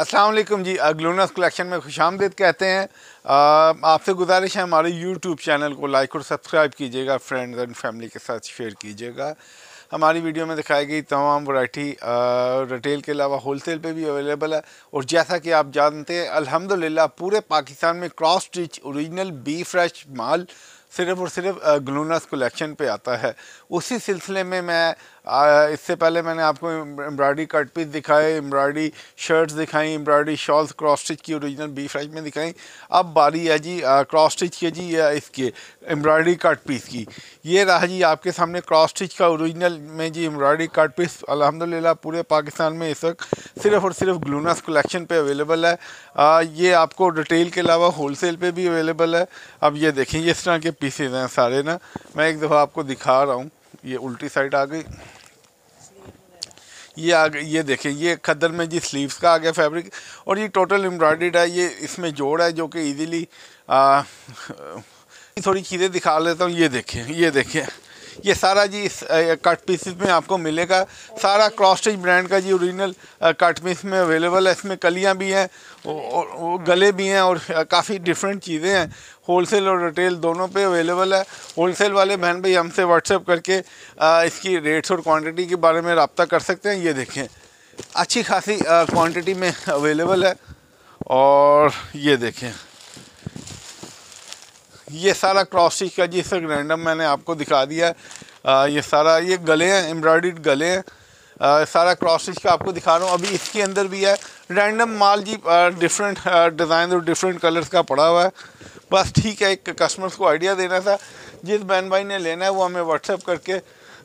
असलम जी अगलूनस collection में खुश आमदेद कहते हैं आपसे गुजारिश है हमारे यूट्यूब चैनल को लाइक और सब्सक्राइब कीजिएगा फ्रेंड्स एंड फैमिली के साथ शेयर कीजिएगा हमारी वीडियो में दिखाई गई तमाम वैरायटी रिटेल के अलावा होलसेल पे भी अवेलेबल है और जैसा कि आप जानते हैं अल्हम्दुलिल्लाह पूरे पाकिस्तान में क्रॉस स्टिच ओरिजिनल बी फ्रेश माल सिर्फ और सिर्फ ग्लूनस कलेक्शन पे आता है उसी सिलसिले में मैं इससे पहले मैंने आपको एम्ब्रॉयडरी कट पीस दिखाए एम्ब्रॉयडरी शर्ट्स दिखाई एम्ब्रॉयडरी शॉल्स क्रॉस स्टिच की ओरिजिनल बी फ्राइज में दिखाई अब बारी है जी क्रॉस स्टिच की जी या इसके एम्ब्रॉयडरी कट पीस की ये रहा जी आपके सामने क्रॉस स्टिच का ओरिजिनल में जी एम्ब्रॉयडरी कट पीस अलहमदिल्ला पूरे पाकिस्तान में इस वक्त सिर्फ और सिर्फ ग्लूनस कलेक्शन पर अवेलेबल है आ, ये आपको रिटेल के अलावा होल सेल भी अवेलेबल है अब ये देखें इस तरह के पीसेज हैं सारे ना मैं एक दफ़ा आपको दिखा रहा हूँ ये उल्टी साइड आ गई ये आगे ये देखें ये खद्दर में जी स्लीव्स का आ गया फैब्रिक और ये टोटल एम्ब्रॉयड है ये इसमें जोड़ है जो कि ईजीली थोड़ी चीज़ें दिखा लेता हूँ ये देखें ये देखें ये सारा जी इस कट पीसिस में आपको मिलेगा सारा क्रॉस्टिज ब्रांड का जी ओरिजिनल कट पीस में अवेलेबल है इसमें कलियाँ भी हैं गले भी हैं और काफ़ी डिफरेंट चीज़ें हैं होलसेल और रिटेल दोनों पे अवेलेबल है होलसेल वाले बहन भाई हमसे व्हाट्सएप करके इसकी रेट्स और क्वान्टिटी के बारे में रबता कर सकते हैं ये देखें अच्छी खासी क्वान्टिटी में अवेलेबल है और ये देखें ये सारा क्रॉस स्टिच का जी सर रैंडम मैंने आपको दिखा दिया है ये सारा ये गले हैं एम्ब्रॉयड गले हैं सारा क्रॉस स्टिच का आपको दिखा रहा हूँ अभी इसके अंदर भी है रैंडम माल जी डिफरेंट डिज़ाइन और डिफरेंट कलर्स का पड़ा हुआ है बस ठीक है एक कस्टमर्स को आइडिया देना था जिस बहन भाई ने लेना है वो हमें व्हाट्सअप करके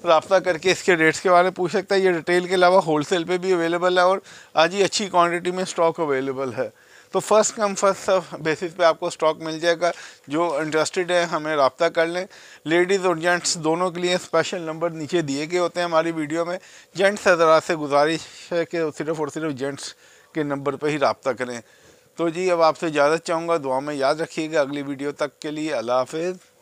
रबता करके इसके रेट्स के बारे में पूछ सकता है ये रिटेल के अलावा होलसेल पे भी अवेलेबल है और आज ही अच्छी क्वांटिटी में स्टॉक अवेलेबल है तो फर्स्ट कम फर्स्ट बेसिस पे आपको स्टॉक मिल जाएगा जो इंटरेस्टेड है हमें रबता कर लें लेडीज़ और जेंट्स दोनों के लिए स्पेशल नंबर नीचे दिए गए होते हैं हमारी वीडियो में जेंट्स हज़रा से गुजारिश है कि सिर्फ और सिर्फ जेंट्स के नंबर पर ही रबता करें तो जी अब आपसे इजाज़त चाहूँगा दुआ में याद रखिएगा अगली वीडियो तक के लिए अल्लाह हाफिज़